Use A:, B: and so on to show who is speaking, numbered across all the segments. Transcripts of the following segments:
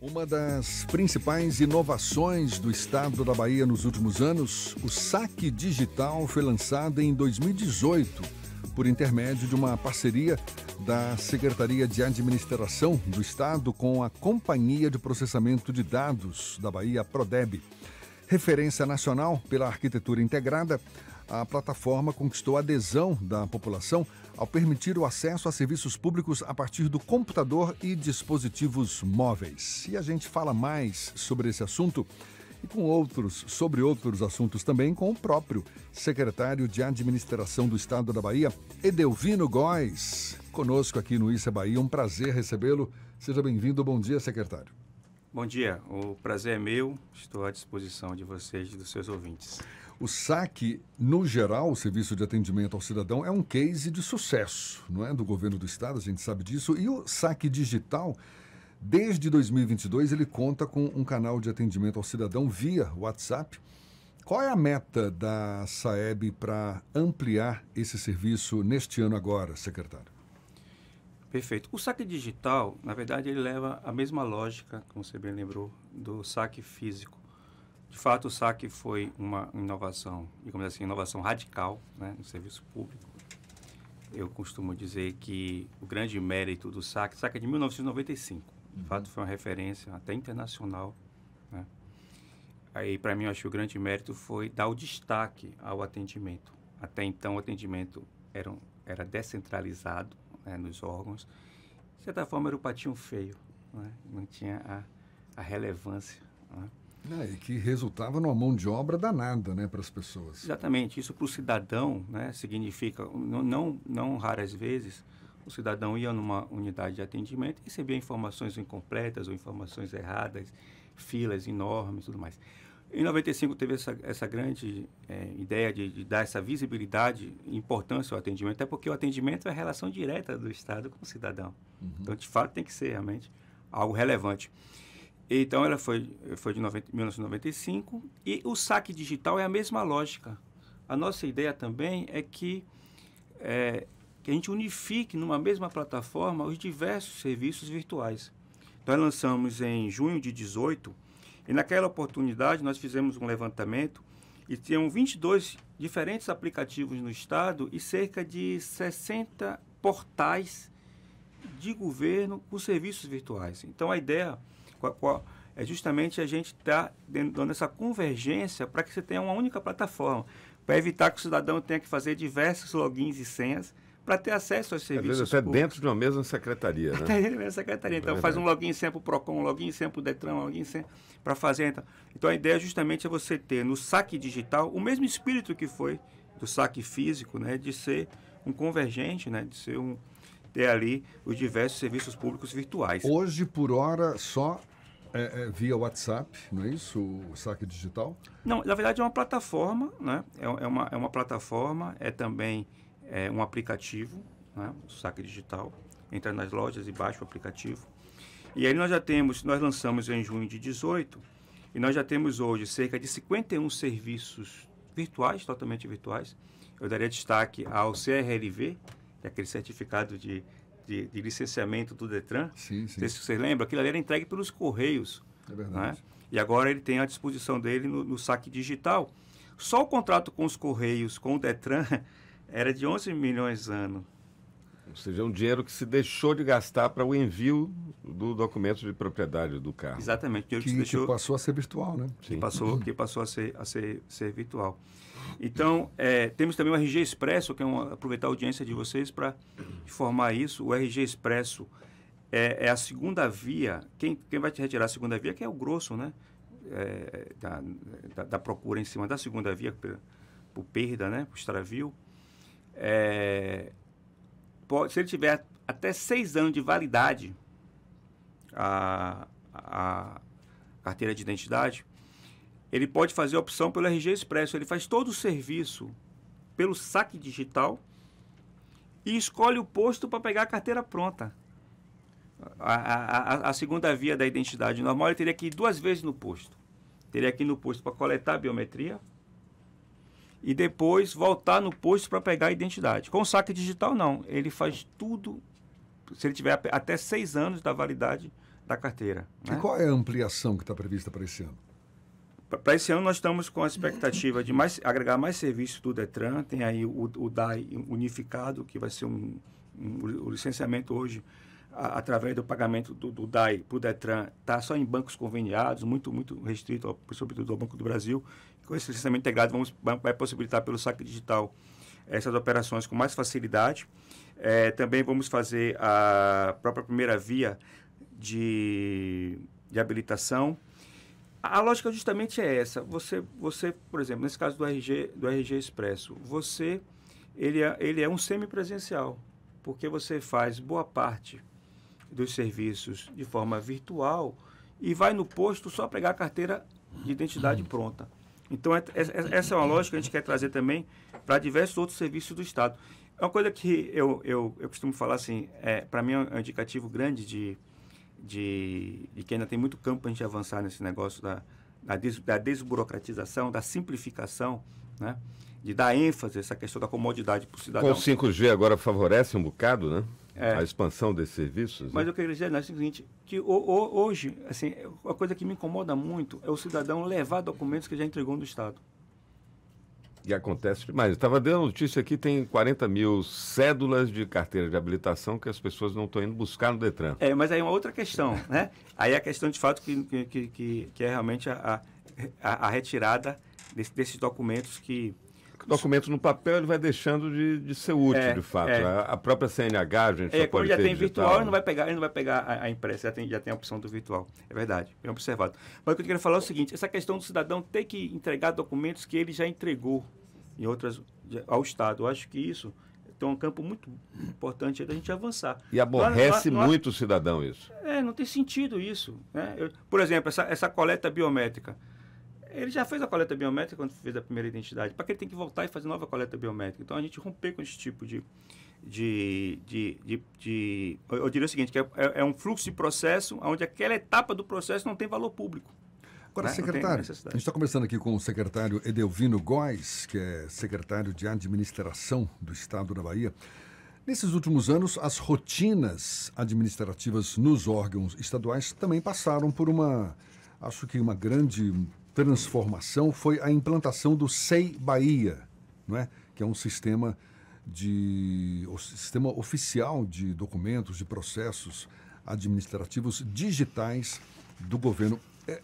A: Uma das principais inovações do estado da Bahia nos últimos anos, o saque digital foi lançado em 2018 por intermédio de uma parceria da Secretaria de Administração do Estado com a Companhia de Processamento de Dados da Bahia, Prodeb. Referência nacional pela arquitetura integrada, a plataforma conquistou a adesão da população ao permitir o acesso a serviços públicos a partir do computador e dispositivos móveis. E a gente fala mais sobre esse assunto e com outros, sobre outros assuntos também, com o próprio secretário de Administração do Estado da Bahia, Edelvino Góes, conosco aqui no Isa Bahia. Um prazer recebê-lo. Seja bem-vindo. Bom dia, secretário.
B: Bom dia, o prazer é meu, estou à disposição de vocês e dos seus ouvintes.
A: O saque, no geral, o serviço de atendimento ao cidadão é um case de sucesso, não é? Do governo do estado, a gente sabe disso. E o saque digital, desde 2022, ele conta com um canal de atendimento ao cidadão via WhatsApp. Qual é a meta da Saeb para ampliar esse serviço neste ano agora, secretário?
B: Perfeito. O saque digital, na verdade, ele leva a mesma lógica, como você bem lembrou, do saque físico. De fato, o saque foi uma inovação, digamos assim, inovação radical né, no serviço público. Eu costumo dizer que o grande mérito do saque, saque é de 1995. De uhum. fato, foi uma referência até internacional. Né? Aí, para mim, eu acho que o grande mérito foi dar o destaque ao atendimento. Até então, o atendimento era, era descentralizado né, nos órgãos. De certa forma, era o patinho feio. Né? Não tinha
A: a, a relevância. Né? Ah, e que resultava numa mão de obra danada né, para as pessoas. Exatamente.
B: Isso para o cidadão né, significa, não, não, não raras vezes, o cidadão ia numa unidade de atendimento e recebia informações incompletas ou informações erradas, filas enormes e tudo mais. Em 95 teve essa, essa grande é, ideia de, de, dar essa visibilidade e importância ao atendimento, até porque o atendimento é a relação direta do Estado com o cidadão. Uhum. Então, de fato, tem que ser realmente algo relevante. Então ela foi, foi de 90, 1995 e o saque digital é a mesma lógica. A nossa ideia também é que, é, que a gente unifique numa mesma plataforma os diversos serviços virtuais. Então, nós lançamos em junho de 18 e naquela oportunidade nós fizemos um levantamento e tinham 22 diferentes aplicativos no estado e cerca de 60 portais de governo com serviços virtuais. Então a ideia qual, qual, é justamente a gente estar tá dando essa convergência para que você tenha uma única plataforma, para evitar que o cidadão tenha que fazer diversos logins e senhas para ter acesso aos serviços. Às vezes até públicos. dentro
C: de uma mesma secretaria, né? Até dentro mesma secretaria. Então, é faz um
B: login sempre para o PROCON, um login sempre para o DETRAN, um login sempre para a Fazenda. Então, a ideia é justamente é você ter no saque digital o mesmo espírito que foi do saque físico, né? De ser um convergente, né? De ser um ter ali os diversos serviços públicos virtuais. Hoje,
A: por hora, só é, é, via WhatsApp, não é isso? O saque digital?
B: Não, na verdade é uma plataforma, né? É, é uma, é uma plataforma, é também é um aplicativo, né? o saque digital. Entra nas lojas e baixa o aplicativo. E aí nós já temos, nós lançamos em junho de 18, e nós já temos hoje cerca de 51 serviços virtuais, totalmente virtuais. Eu daria destaque ao CRLV, que é aquele certificado de de, de licenciamento do Detran. Sim, sim. Não se você lembra, aquilo ali era entregue pelos Correios. É né? verdade. Né? E agora ele tem à disposição dele no, no, saque digital. Só o
C: contrato com os Correios, com o Detran, era de 11 milhões de anos. Ou seja, é um dinheiro que se deixou de gastar para o envio do documento de propriedade do carro.
A: Exatamente. Que, que, deixou, que passou a ser virtual, né? Que
C: Sim. passou, que passou a, ser, a ser, ser virtual.
B: Então, é, temos também o RG Expresso, que é um, aproveitar a audiência de vocês para informar isso. O RG Expresso é, é, a segunda via. Quem, quem vai te retirar a segunda via, que é o grosso, né? É, da, da, da, procura em cima da segunda via por, por perda, né? Por extravio. É, pode, se ele tiver até seis anos de validade, a, a carteira de identidade, ele pode fazer a opção pelo RG Expresso. Ele faz todo o serviço pelo saque digital e escolhe o posto para pegar a carteira pronta. A, a, a, segunda via da identidade normal, ele teria que ir duas vezes no posto. Teria que ir no posto para coletar a biometria e depois voltar no posto para pegar a identidade. Com o saque digital, não. Ele faz tudo, se ele tiver até seis anos da validade da carteira. Né? E qual é
A: a ampliação que está prevista para esse ano?
B: Para esse ano, nós estamos com a expectativa de mais, agregar mais serviços do Detran. Tem aí o, o DAI unificado, que vai ser um, um o licenciamento hoje a, através do pagamento do, do DAI para o DETRAN, está só em bancos conveniados, muito, muito restrito, ao, sobretudo ao Banco do Brasil. Com esse sistema integrado, vamos, vai possibilitar pelo saque digital eh, essas operações com mais facilidade. É, também vamos fazer a própria primeira via de, de habilitação. A lógica justamente é essa. Você, você, por exemplo, nesse caso do RG, do RG Expresso, você ele é, ele é um semipresencial, porque você faz boa parte dos serviços de forma virtual e vai no posto só pegar a carteira de identidade uhum. pronta. Então, é, é, é, essa é uma lógica que a gente quer trazer também para diversos outros serviços do Estado. É uma coisa que eu, eu, eu costumo falar assim, é, para mim é um indicativo grande de, de, de que ainda tem muito campo para a gente avançar nesse negócio da, da, des, da desburocratização, da simplificação, né? de dar ênfase a essa questão da comodidade para o cidadão. Com
C: 5G agora favorece um bocado, né? é. a expansão desses serviços. Mas
B: né? eu queria dizer né, o seguinte, que hoje, assim, a coisa que me incomoda muito é o cidadão levar documentos que já entregou no Estado.
C: E acontece demais. Estava dando notícia aqui, tem 40 mil cédulas de carteira de habilitação que as pessoas não estão indo buscar no Detran.
B: É, mas aí é uma outra questão, né? Aí é a questão de fato que, que, que, que é realmente a, a, a retirada desse, desses documentos
C: que documento no papel ele vai deixando de, de ser útil, é, de fato. É. Né?
B: A, própria CNH, a gente é, já pode já ter tem digital. virtual, ele não vai pegar, ele não vai pegar a, a, impressa, já tem, já tem a opção do virtual. É verdade, bem observado. Mas o que eu queria falar é o seguinte, essa questão do cidadão ter que entregar documentos que ele já entregou em outras ao Estado. Eu acho que isso tem um campo muito importante da gente avançar. E aborrece muito o cidadão isso. É, não tem sentido isso. Né? Eu, por exemplo, essa, essa coleta biométrica ele já fez a coleta biométrica quando fez a primeira identidade. Para que ele tem que voltar e fazer nova coleta biométrica? Então a gente romper com esse tipo de. de, de, de, de eu diria o seguinte: que é, é, é, um fluxo de processo onde aquela etapa do processo não tem valor público. Agora, né? secretário, a gente
A: está conversando aqui com o secretário Edelvino Góes, que é secretário de Administração do Estado da Bahia. Nesses últimos anos, as rotinas administrativas nos órgãos estaduais também passaram por uma, acho que uma grande transformação foi a implantação do SEI Bahia, não é? que é um sistema de o sistema oficial de documentos, de processos administrativos digitais do governo. É,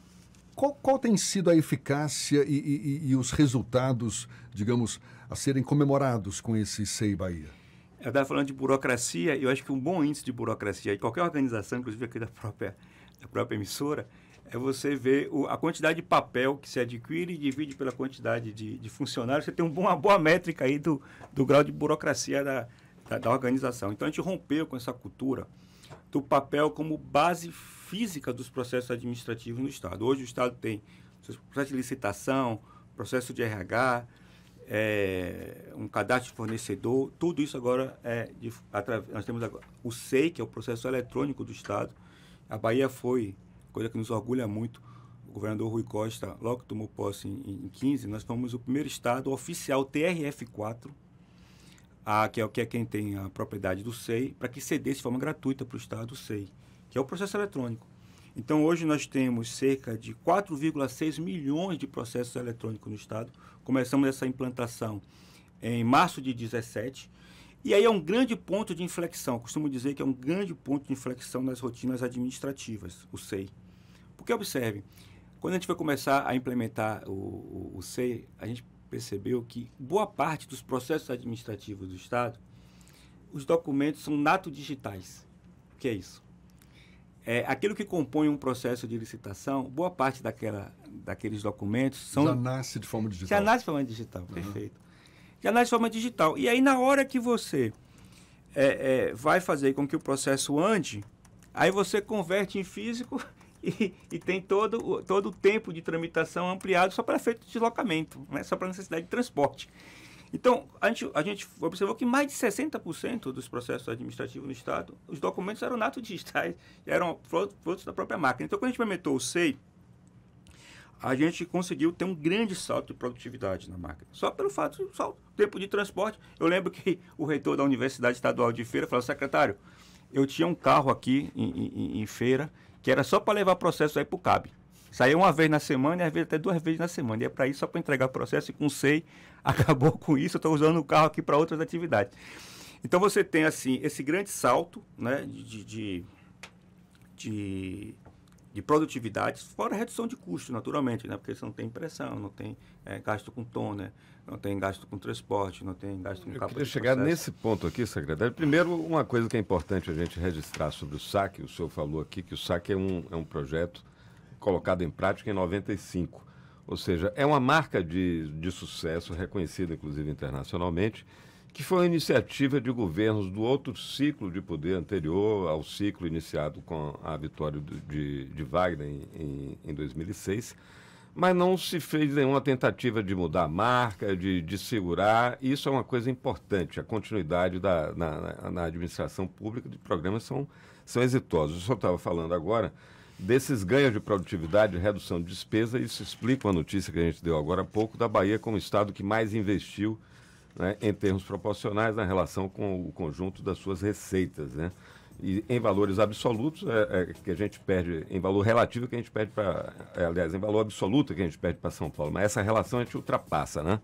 A: qual, qual, tem sido a eficácia e, e, e, os resultados, digamos, a serem comemorados com esse SEI Bahia?
B: Eu estava falando de burocracia, eu acho que um bom índice de burocracia e qualquer organização, inclusive aqui da própria, da própria emissora, é você ver o, a quantidade de papel que se adquire e divide pela quantidade de, de funcionários. Você tem uma boa métrica aí do, do grau de burocracia da, da, da organização. Então, a gente rompeu com essa cultura do papel como base física dos processos administrativos no Estado. Hoje, o Estado tem processo de licitação, processo de RH, é, um cadastro de fornecedor, tudo isso agora é de, nós temos agora, o SEI, que é o processo eletrônico do Estado. A Bahia foi coisa que nos orgulha muito. O governador Rui Costa, logo que tomou posse em, em 15, nós fomos o primeiro estado oficial TRF4, a, que, é, que é quem tem a propriedade do SEI, para que cedesse de forma gratuita para o estado o SEI, que é o processo eletrônico. Então, hoje nós temos cerca de 4,6 milhões de processos eletrônicos no Estado. Começamos essa implantação em março de 17. E aí é um grande ponto de inflexão. costumo dizer que é um grande ponto de inflexão nas rotinas administrativas, o SEI. Porque observe, quando a gente foi começar a implementar o, o, o CEI, a gente percebeu que boa parte dos processos administrativos do Estado, os documentos são nato digitais. O que é isso? É, aquilo que compõe um processo de licitação, boa parte daquela, daqueles documentos são. Já
A: nasce de forma digital. Já nasce de forma digital, uhum. perfeito.
B: Já nasce de forma digital. E aí, na hora que você é, é, vai fazer com que o processo ande, aí você converte em físico e, e tem todo, todo o tempo de tramitação ampliado só para efeito de deslocamento, né? só para necessidade de transporte. Então, a gente, a gente observou que mais de 60% dos processos administrativos no Estado, os documentos eram nato digitais, eram produtos da própria máquina. Então, quando a gente implementou o SEI, a gente conseguiu ter um grande salto de produtividade na máquina. Só pelo fato, só o tempo de transporte. Eu lembro que o reitor da Universidade Estadual de Feira falou, secretário, eu tinha um carro aqui em, em, em feira que era só para levar processo aí para o CAB. Saía uma vez na semana e às vezes até duas vezes na semana. E é para isso, só para entregar processo. E com SEI, acabou com isso. Eu estou usando o carro aqui para outras atividades. Então você tem, assim, esse grande salto né, de, de, de de produtividade, fora a redução de custo, naturalmente, né? porque você não tem impressão, não tem é, gasto com toner, não tem gasto com transporte, não tem gasto com Eu queria chegar nesse
C: ponto aqui, secretário. Primeiro, uma coisa que é importante a gente registrar sobre o SAC, o senhor falou aqui que o SAC é um, é um projeto colocado em prática em 95, ou seja, é uma marca de, de sucesso, reconhecida inclusive internacionalmente, que foi uma iniciativa de governos do outro ciclo de poder anterior ao ciclo iniciado com a vitória de, de Wagner em, em 2006, mas não se fez nenhuma tentativa de mudar a marca, de, de segurar. Isso é uma coisa importante. A continuidade da, na, na administração pública de programas são, são exitosos. Eu só estava falando agora desses ganhos de produtividade, redução de despesa. Isso explica uma notícia que a gente deu agora há pouco da Bahia como estado que mais investiu né, em termos proporcionais na relação com o conjunto das suas receitas. Né? E em valores absolutos, é, é, que a gente perde, em valor relativo que a gente perde para. É, aliás, em valor absoluto que a gente perde para São Paulo. Mas essa relação a gente ultrapassa. Né?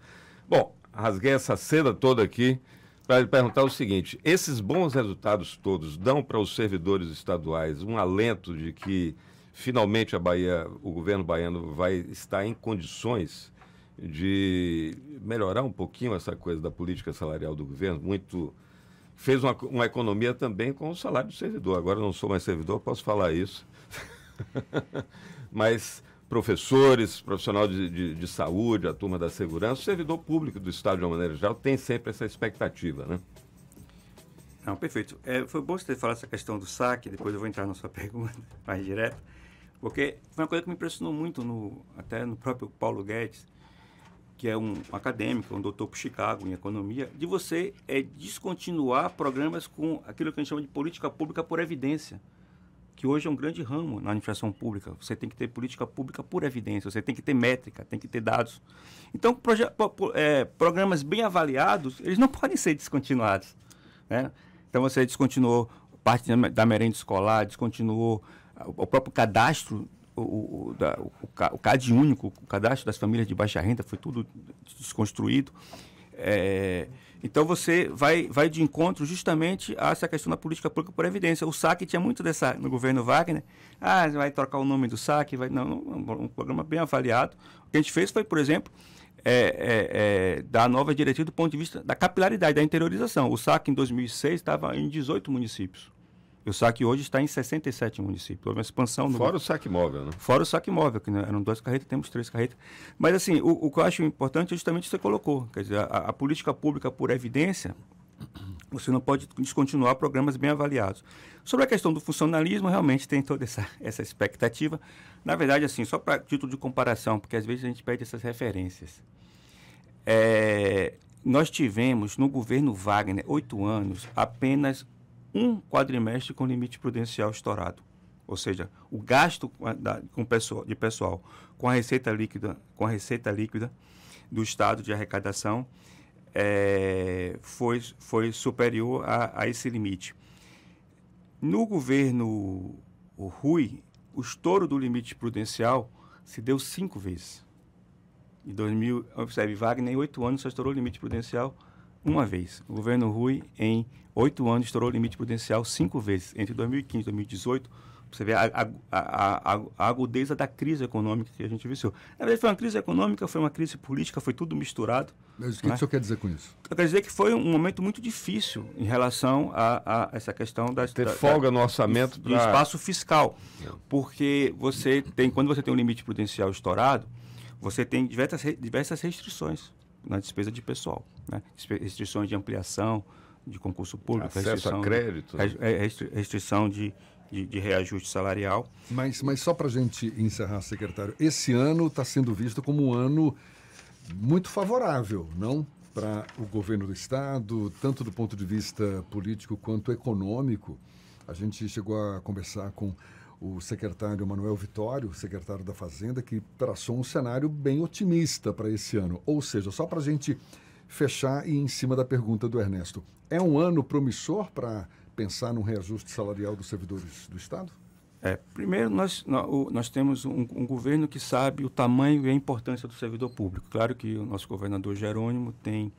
C: Bom, rasguei essa seda toda aqui para lhe perguntar o seguinte: esses bons resultados todos dão para os servidores estaduais um alento de que finalmente a Bahia, o governo baiano vai estar em condições de melhorar um pouquinho essa coisa da política salarial do governo, muito fez uma, uma economia também com o salário do servidor. Agora não sou mais servidor, posso falar isso. Mas professores, profissional de, de, de, saúde, a turma da segurança, o servidor público do Estado, de uma maneira geral, tem sempre essa expectativa, né? Não, perfeito. É,
B: foi bom você ter falado essa questão do saque, depois eu vou entrar na sua pergunta mais direto porque foi uma coisa que me impressionou muito, no, até no próprio Paulo Guedes, que é um acadêmico, um doutor por Chicago em economia, de você é descontinuar programas com aquilo que a gente chama de política pública por evidência, que hoje é um grande ramo na administração pública. Você tem que ter política pública por evidência, você tem que ter métrica, tem que ter dados. Então, é, programas bem avaliados, eles não podem ser descontinuados. Né? Então, você descontinuou parte da merenda escolar, descontinuou ah, o próprio cadastro o, o, da, o, o CAD único, o cadastro das famílias de baixa renda, foi tudo desconstruído. É, então você vai, vai de encontro justamente a essa questão da política pública por evidência. O SAC tinha muito dessa no governo Wagner. Ah, vai trocar o nome do SAC. Vai, não, um, um programa bem avaliado. O que a gente fez foi, por exemplo, é, é, é dar nova diretriz do ponto de vista da capilaridade, da interiorização. O SAC em 2006 estava em 18 municípios o saque hoje está em 67 municípios. Houve uma expansão. Fora
C: o saque móvel, né?
B: Fora o saque móvel, que né, eram duas carretas, temos três carretas. Mas, assim, o, o que eu acho importante é justamente o que você colocou. Quer dizer, a, a política pública por evidência, você não pode descontinuar programas bem avaliados. Sobre a questão do funcionalismo, realmente tem toda essa, essa expectativa. Na verdade, assim, só para título de comparação, porque às vezes a gente pede essas referências. É, nós tivemos no governo Wagner, oito anos, apenas um quadrimestre com limite prudencial estourado. Ou seja, o gasto com pessoal, de pessoal com a receita líquida, com a receita líquida do Estado de arrecadação é, foi, foi superior a, a esse limite. No governo Rui, o estouro do limite prudencial se deu cinco vezes. Em 2000, observe, Wagner, em oito anos, só estourou o limite prudencial uma vez. O governo Rui, em oito anos, estourou o limite prudencial cinco vezes. Entre 2015 e 2018, você vê a, a, a, a agudeza da crise econômica que a gente viveu. Na verdade, foi uma crise econômica, foi uma crise política, foi tudo misturado. Mas o que, né? que o senhor quer dizer com isso? Eu quero dizer que foi um momento muito difícil em relação a, a essa questão da Ter da, folga da, no orçamento. Do, espaço fiscal. Porque você tem, quando você tem um limite prudencial estourado, você tem diversas, diversas restrições na despesa de pessoal né? restrições de ampliação de concurso público, acesso restrição a crédito, de, é, restrição de, de, de, reajuste salarial.
A: Mas, mas só para a gente encerrar, secretário, esse ano está sendo visto como um ano muito favorável, não? Para o governo do Estado, tanto do ponto de vista político quanto econômico. A gente chegou a conversar com o secretário Manuel Vitório, secretário da Fazenda, que traçou um cenário bem otimista para esse ano. Ou seja, só para a gente fechar e em cima da pergunta do Ernesto. É um ano promissor para pensar num reajuste salarial dos servidores do Estado?
B: É, primeiro, nós, nós temos um, um, governo que sabe o tamanho e a importância do servidor público. Claro que o nosso governador Jerônimo tem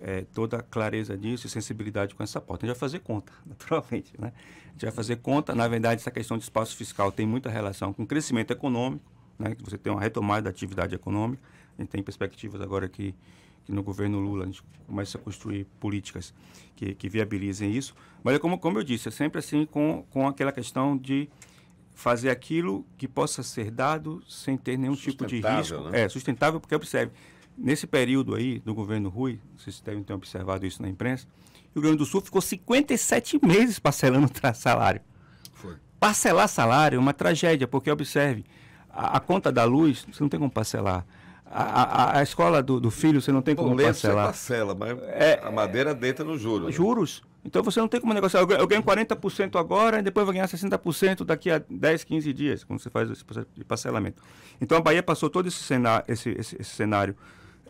B: é, toda a clareza disso e sensibilidade com essa porta. A gente vai fazer conta, naturalmente. Né? A gente vai fazer conta. Na verdade, essa questão de espaço fiscal tem muita relação com o crescimento econômico, né? que você tem uma retomada da atividade econômica. A gente tem perspectivas agora que que no governo Lula a gente comece a construir políticas que, que viabilizem isso. Mas, é como, como eu disse, é sempre assim com, com aquela questão de fazer aquilo que possa ser dado sem ter nenhum tipo de risco. Né? É, sustentável, porque observe, nesse período aí do governo Rui, vocês devem ter observado isso na imprensa, o Rio Grande do Sul ficou 57 meses parcelando salário. Foi. Parcelar salário é uma tragédia, porque observe, a, a conta da luz, você não tem como parcelar. A, a, escola do, do, filho você não tem como Boleto parcelar. Você
C: parcela, mas é, a madeira deita no né? juros.
B: Juros. Né? Então você não tem como negociar. Eu, eu ganho 40% agora e depois vou ganhar 60% daqui a 10, 15 dias, quando você faz esse processo de parcelamento. Então a Bahia passou todo esse cenário, esse, esse, esse cenário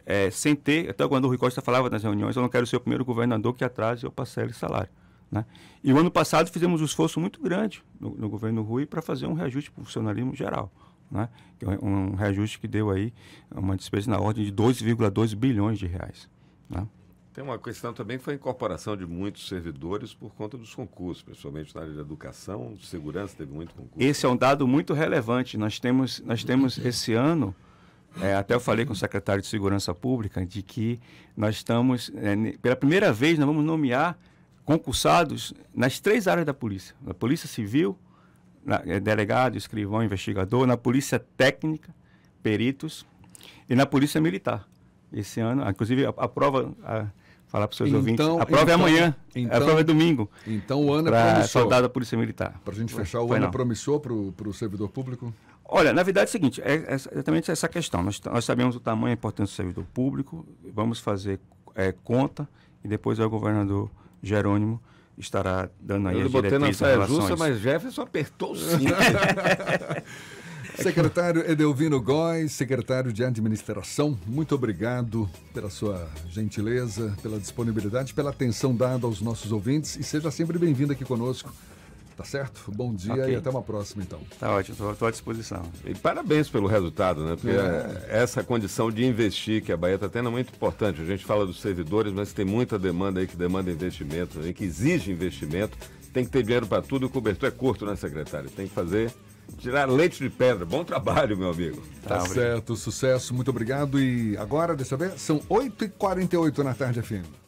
B: é, sem ter, até quando o Rui Costa falava nas reuniões, eu não quero ser o primeiro governador que atrase ou parcele salário. Né? E o ano passado fizemos um esforço muito grande no, no governo Rui para fazer um reajuste para o funcionalismo geral né? É um reajuste que deu aí uma despesa na ordem de 2,2 bilhões de reais.
C: Né? Tem uma questão também que foi a incorporação de muitos servidores por conta dos concursos, principalmente na área de educação, de segurança, teve muito concurso.
B: Esse é um dado muito relevante. Nós temos, nós temos esse ano, é, até eu falei com o secretário de Segurança Pública, de que nós estamos, é, pela primeira vez, nós vamos nomear concursados nas três áreas da polícia: na Polícia Civil, na, é delegado, escrivão, investigador, na polícia técnica, peritos e na polícia militar. Esse ano, inclusive, a, a prova, a,
A: falar para os seus então, ouvintes, a então, prova então, é amanhã, então, a prova é domingo. Então o ano é promissor. soldado da Polícia Militar. Para a gente fechar, o Foi ano é não. promissor para o servidor público?
B: Olha, na verdade é o seguinte, é, é exatamente essa questão. Nós, nós sabemos o tamanho e a importância do servidor público, vamos fazer é, conta e depois é o governador Jerônimo estará dando aí Eu
C: as botei na saia justa, mas Jefferson apertou sim. Secretário
A: Edelvino Góes, secretário de Administração, muito obrigado pela sua gentileza, pela disponibilidade, pela atenção dada aos nossos ouvintes e seja sempre bem-vindo aqui conosco Tá certo? Bom dia okay. e até uma próxima, então.
C: Tá ótimo, estou à disposição. E parabéns pelo resultado, né? Porque é. é essa condição de investir que a Bahia está tendo é muito importante. A gente fala dos servidores, mas tem muita demanda aí que demanda investimento, aí né? que exige investimento. Tem que ter dinheiro para tudo e o cobertor é curto, né, secretário? Tem que fazer tirar leite de pedra. Bom trabalho, meu amigo. Tá, tá
A: certo, sucesso, muito obrigado. E agora, eu ver são 8h48 na tarde, afim.